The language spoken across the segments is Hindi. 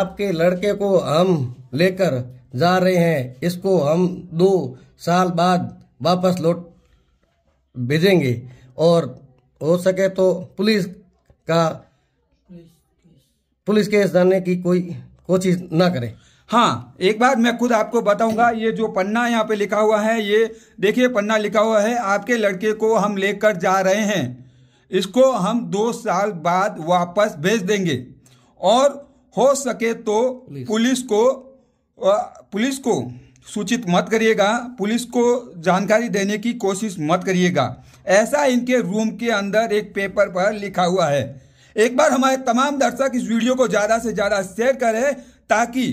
आपके लड़के को हम लेकर जा रहे हैं इसको हम दो साल बाद वापस लौट भेजेंगे और हो सके तो पुलिस का पुलिस केस डालने की कोई कोशिश ना करें हाँ एक बात मैं खुद आपको बताऊंगा ये जो पन्ना यहाँ पे लिखा हुआ है ये देखिए पन्ना लिखा हुआ है आपके लड़के को हम लेकर जा रहे हैं इसको हम दो साल बाद वापस भेज देंगे और हो सके तो पुलिस को पुलिस को सूचित मत करिएगा पुलिस को जानकारी देने की कोशिश मत करिएगा ऐसा इनके रूम के अंदर एक पेपर पर लिखा हुआ है एक बार हमारे तमाम दर्शक इस वीडियो को ज़्यादा से ज़्यादा शेयर करें ताकि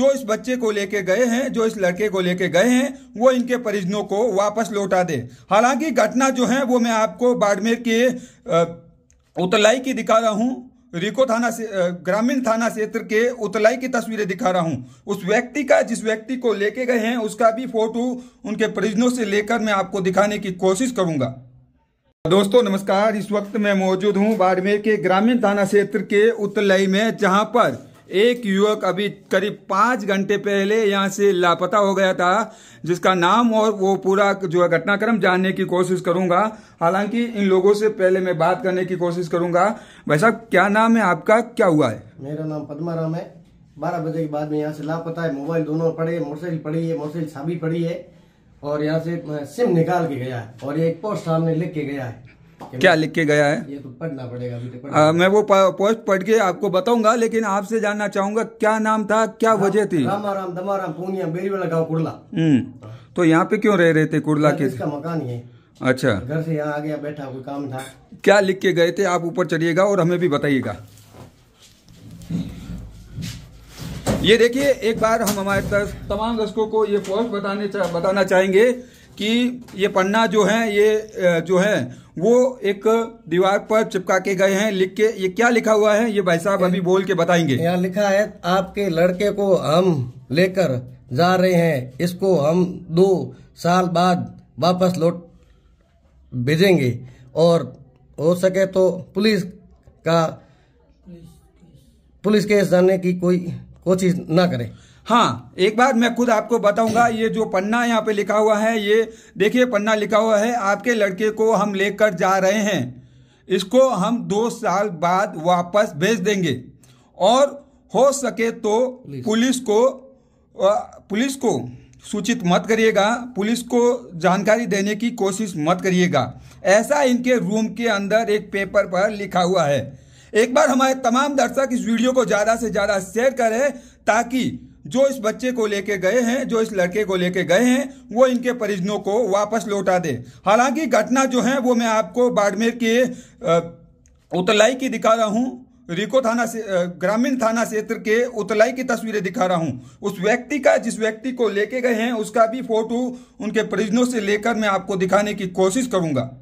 जो इस बच्चे को लेके गए हैं जो इस लड़के को लेके गए हैं वो इनके परिजनों को वापस लौटा दे हालांकि घटना जो है वो मैं आपको बाड़मेर के उतलाई की दिखा रहा हूँ रिको थाना से ग्रामीण थाना क्षेत्र के उतलाई की तस्वीरें दिखा रहा हूं उस व्यक्ति का जिस व्यक्ति को लेके गए हैं उसका भी फोटो उनके परिजनों से लेकर मैं आपको दिखाने की कोशिश करूंगा दोस्तों नमस्कार इस वक्त मैं मौजूद हूं बाड़मेर के ग्रामीण थाना क्षेत्र के उतलाई में जहां पर एक युवक अभी करीब पांच घंटे पहले यहाँ से लापता हो गया था जिसका नाम और वो पूरा जो है घटनाक्रम जानने की कोशिश करूंगा हालांकि इन लोगों से पहले मैं बात करने की कोशिश करूंगा भाई साहब क्या नाम है आपका क्या हुआ है मेरा नाम पदमा राम है बारह बजे के बाद में यहाँ से लापता है मोबाइल दोनों पड़े मोटरसाइकिल पड़ी है मोटरसाइकिल छाबी पड़ी है और यहाँ से सिम निकाल के गया है और एक पोस्ट सामने लिख के गया है क्या लिख के गया है ये तो पढ़ना पड़ेगा पढ़ना आ, मैं वो पोस्ट पढ़ के आपको बताऊंगा लेकिन आपसे जानना चाहूंगा क्या नाम था क्या वजह थी दमाराम पूनिया गाँव कुड़ला हम्म, तो यहाँ पे क्यों रह रहे थे कुड़ला के मकान अच्छा घर से यहाँ आ गया बैठा कोई काम था क्या लिख के गए थे आप ऊपर चढ़िएगा और हमें भी बताइएगा ये देखिए एक बार हम हमारे तमाम दर्शकों को ये पोस्ट बताने चा, बताना चाहेंगे कि ये पन्ना जो है ये जो है वो एक दीवार पर चिपका के गए हैं लिख के ये क्या लिखा हुआ है ये भाई साहब अभी बोल के बताएंगे यहाँ लिखा है आपके लड़के को हम लेकर जा रहे हैं इसको हम दो साल बाद वापस लौट भेजेंगे और हो सके तो पुलिस का पुलिस केस जाने की कोई कोशिश ना करें हाँ एक बार मैं खुद आपको बताऊंगा ये जो पन्ना यहाँ पे लिखा हुआ है ये देखिए पन्ना लिखा हुआ है आपके लड़के को हम लेकर जा रहे हैं इसको हम दो साल बाद वापस भेज देंगे और हो सके तो पुलिस को पुलिस को सूचित मत करिएगा पुलिस को जानकारी देने की कोशिश मत करिएगा ऐसा इनके रूम के अंदर एक पेपर पर लिखा हुआ है एक बार हमारे तमाम दर्शक इस वीडियो को ज़्यादा से ज़्यादा शेयर करें ताकि जो इस बच्चे को लेके गए हैं जो इस लड़के को लेके गए हैं वो इनके परिजनों को वापस लौटा दे हालांकि घटना जो है वो मैं आपको बाड़मेर के उतलाई की दिखा रहा हूँ रिको थाना से ग्रामीण थाना क्षेत्र के उतलाई की तस्वीरें दिखा रहा हूँ उस व्यक्ति का जिस व्यक्ति को लेके गए हैं उसका भी फोटो उनके परिजनों से लेकर मैं आपको दिखाने की कोशिश करूंगा